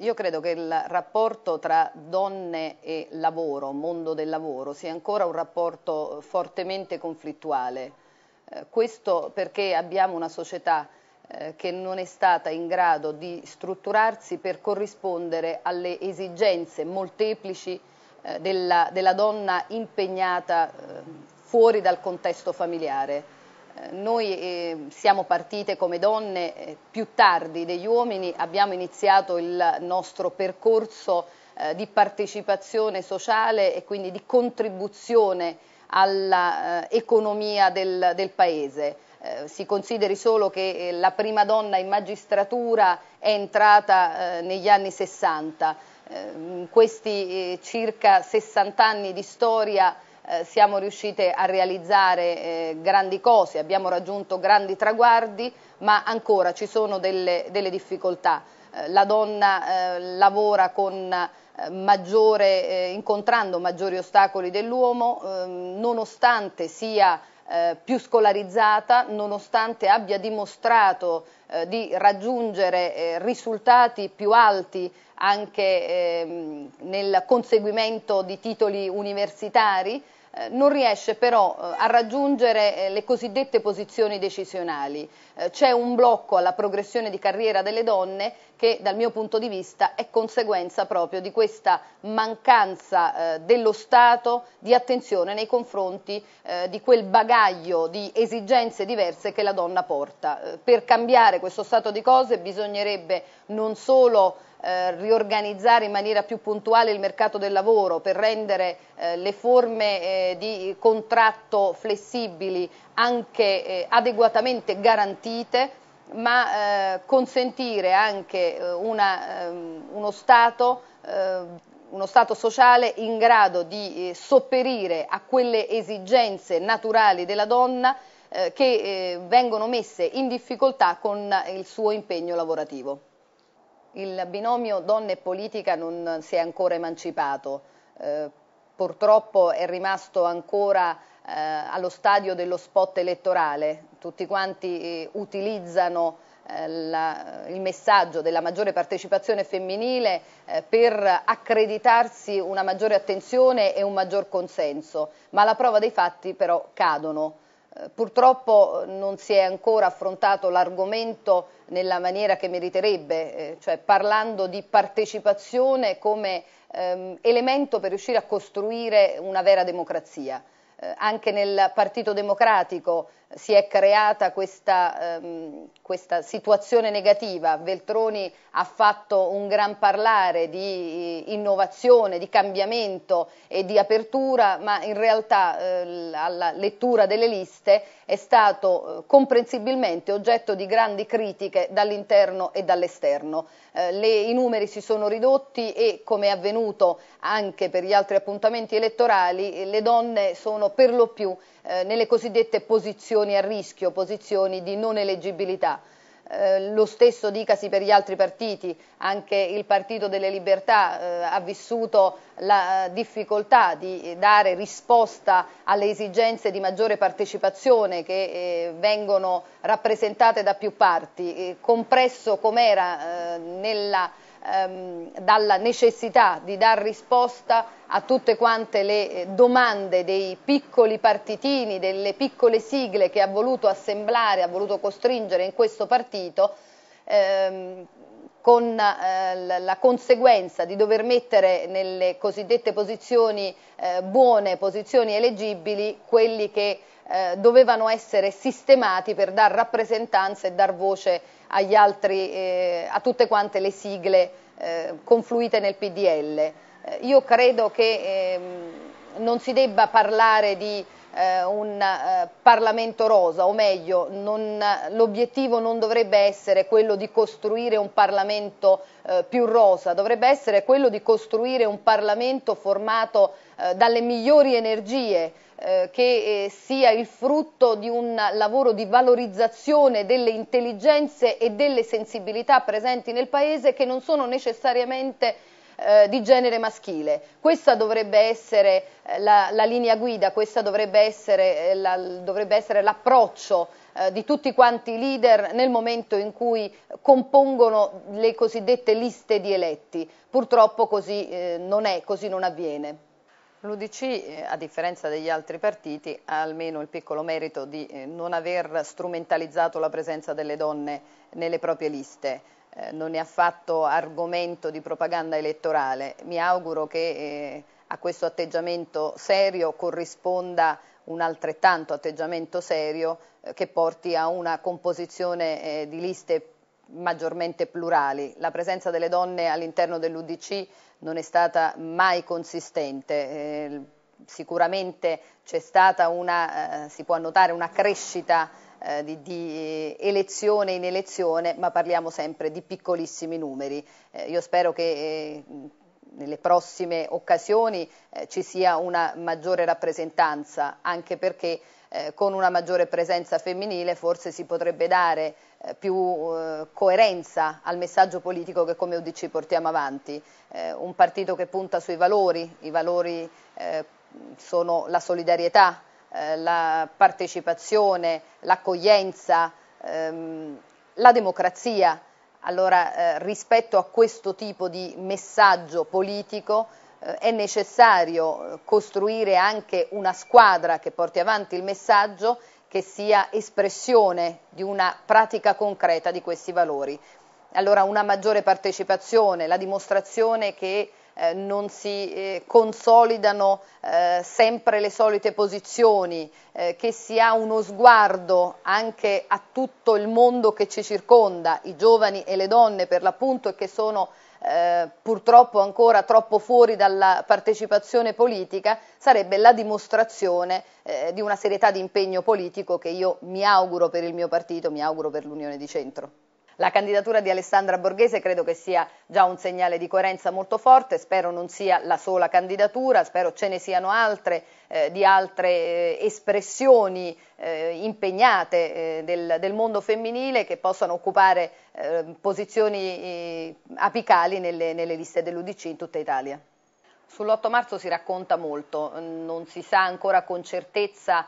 Io credo che il rapporto tra donne e lavoro, mondo del lavoro, sia ancora un rapporto fortemente conflittuale. Eh, questo perché abbiamo una società eh, che non è stata in grado di strutturarsi per corrispondere alle esigenze molteplici eh, della, della, donna impegnata fuori dal contesto familiare noi ehm, siamo partite come donne eh, più tardi degli uomini, abbiamo iniziato il nostro percorso eh, di partecipazione sociale e quindi di contribuzione all'economia eh, del, del, Paese. si consideri solo che la prima donna in magistratura è entrata negli anni 60. in questi circa 60 anni di storia eh, siamo riuscite a realizzare eh, grandi cose, abbiamo raggiunto grandi traguardi, ma ancora ci sono delle, delle difficoltà. Eh, la donna eh, lavora con eh, maggiore, eh, incontrando maggiori ostacoli dell'uomo, ehm, nonostante sia eh, più scolarizzata, nonostante abbia dimostrato eh, di raggiungere eh, risultati più alti anche ehm, nel conseguimento di titoli universitari, eh, non riesce però eh, a raggiungere eh, le cosiddette posizioni decisionali. C'è un blocco alla progressione di carriera delle donne che dal mio punto di vista è conseguenza proprio di questa mancanza eh, dello Stato di attenzione nei confronti eh, di quel bagaglio di esigenze diverse che la donna porta. Eh, per cambiare questo stato di cose bisognerebbe non solo eh, riorganizzare in maniera più puntuale il mercato del lavoro, per rendere eh, le forme eh, di contratto flessibili anche eh, adeguatamente garantite, ma eh, consentire anche eh, una, ehm, uno, stato, eh, uno Stato sociale in grado di eh, sopperire a quelle esigenze naturali della donna che vengono messe in difficoltà con il suo impegno lavorativo. Il binomio donna e politica non si è ancora emancipato, purtroppo è rimasto ancora eh, allo stadio dello spot elettorale, tutti quanti eh, utilizzano eh, la, il messaggio della maggiore partecipazione femminile eh, per accreditarsi una maggiore attenzione e un maggior consenso, ma alla prova dei fatti però cadono. Eh, purtroppo eh, non si è ancora affrontato l'argomento nella maniera che meriterebbe, cioè parlando di partecipazione come ehm, elemento per riuscire a costruire una vera democrazia. Eh, anche nel Partito Democratico si è creata questa, ehm, questa, situazione negativa. Veltroni ha fatto un gran parlare di eh, innovazione, di cambiamento e di apertura, ma in realtà eh, alla lettura delle liste è stato eh, comprensibilmente oggetto di grandi critiche dall'interno e dall'esterno. Eh, le, I numeri si sono ridotti e, come è avvenuto anche per gli altri appuntamenti elettorali, le donne sono per lo più eh, nelle cosiddette posizioni posizioni a rischio, posizioni di non eleggibilità. Eh, lo stesso dicasi per gli altri partiti, anche il Partito delle Libertà eh, ha vissuto la eh, difficoltà di eh, dare risposta alle esigenze di maggiore partecipazione che eh, vengono rappresentate da più parti, eh, compresso com'era nella ehm, dalla necessità di dar risposta a tutte quante le eh, domande dei piccoli partitini, delle piccole sigle che ha voluto assemblare, ha voluto costringere in questo partito, ehm, con eh, la conseguenza di dover mettere nelle cosiddette posizioni eh, buone, posizioni eleggibili, quelli che eh, dovevano essere sistemati per dar rappresentanza e dar voce agli altri, eh, a tutte quante le sigle eh, confluite nel PDL. Eh, io credo che ehm, non si debba parlare di eh, un eh, Parlamento rosa, o meglio, l'obiettivo non dovrebbe essere quello di costruire un Parlamento eh, più rosa, dovrebbe essere quello di costruire un Parlamento formato eh, dalle migliori energie, eh, che eh, sia il frutto di un lavoro di valorizzazione delle intelligenze e delle sensibilità presenti nel Paese che non sono necessariamente eh, di genere maschile. Questa dovrebbe essere eh, la, la linea guida, questo dovrebbe essere, eh, dovrebbe essere l'approccio eh, di tutti quanti i leader nel momento in cui compongono le cosiddette liste di eletti. Purtroppo così eh, non è, così non avviene. L'UDC, eh, a differenza degli altri partiti, ha almeno il piccolo merito di non aver strumentalizzato la presenza delle donne nelle proprie liste eh, non è affatto argomento di propaganda elettorale. Mi auguro che eh, a questo atteggiamento serio corrisponda un altrettanto atteggiamento serio eh, che porti a una composizione eh, di liste maggiormente plurali. La presenza delle donne all'interno dell'UDC non è stata mai consistente eh, sicuramente c'è stata una, eh, si può annotare una crescita eh, di, di, eh, elezione in elezione, ma parliamo sempre di piccolissimi numeri. Eh, io spero che eh, nelle prossime occasioni eh, ci sia una maggiore rappresentanza, anche perché con una maggiore presenza femminile forse si potrebbe dare più eh, coerenza al messaggio politico che come UDC portiamo avanti, eh, un partito che punta sui valori, i valori eh, sono la solidarietà, eh, la partecipazione, l'accoglienza, ehm, la democrazia. Allora, eh, rispetto a questo tipo di messaggio politico eh, è necessario eh, costruire anche una squadra che porti avanti il messaggio che sia espressione di una pratica concreta di questi valori. Allora, una maggiore partecipazione, la dimostrazione che eh, non si eh, consolidano eh, sempre le solite posizioni, eh, che si ha uno sguardo anche a tutto il mondo che ci circonda, i giovani e le donne per l'appunto, e che sono eh, purtroppo ancora troppo fuori dalla partecipazione politica, sarebbe la dimostrazione eh, di una serietà di impegno politico che io mi auguro per il mio partito, mi auguro per l'Unione di Centro. La candidatura di Alessandra Borghese credo che sia già un segnale di coerenza molto forte, spero non sia la sola candidatura, spero ce ne siano altre eh, di altre eh, espressioni eh, impegnate eh, del, del, mondo femminile che possano occupare eh, posizioni eh, apicali nelle, nelle liste dell'Udc in tutta Italia. Sull'8 marzo si racconta molto, non si sa ancora con certezza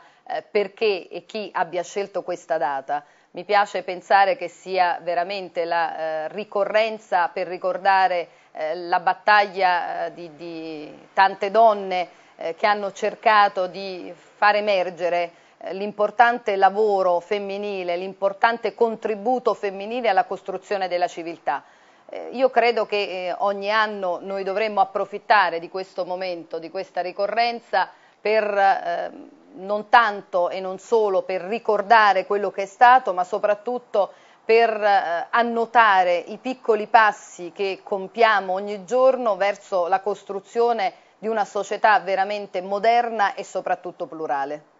perché e chi abbia scelto questa data. Mi piace pensare che sia veramente la eh, ricorrenza per ricordare eh, la battaglia eh, di, di tante donne eh, che hanno cercato di far emergere eh, l'importante lavoro femminile, l'importante contributo femminile alla costruzione della civiltà. Io credo che ogni anno noi dovremmo approfittare di questo momento, di questa ricorrenza per non tanto e non solo per ricordare quello che è stato, ma soprattutto per eh, annotare i piccoli passi che compiamo ogni giorno verso la costruzione di una società veramente moderna e soprattutto plurale.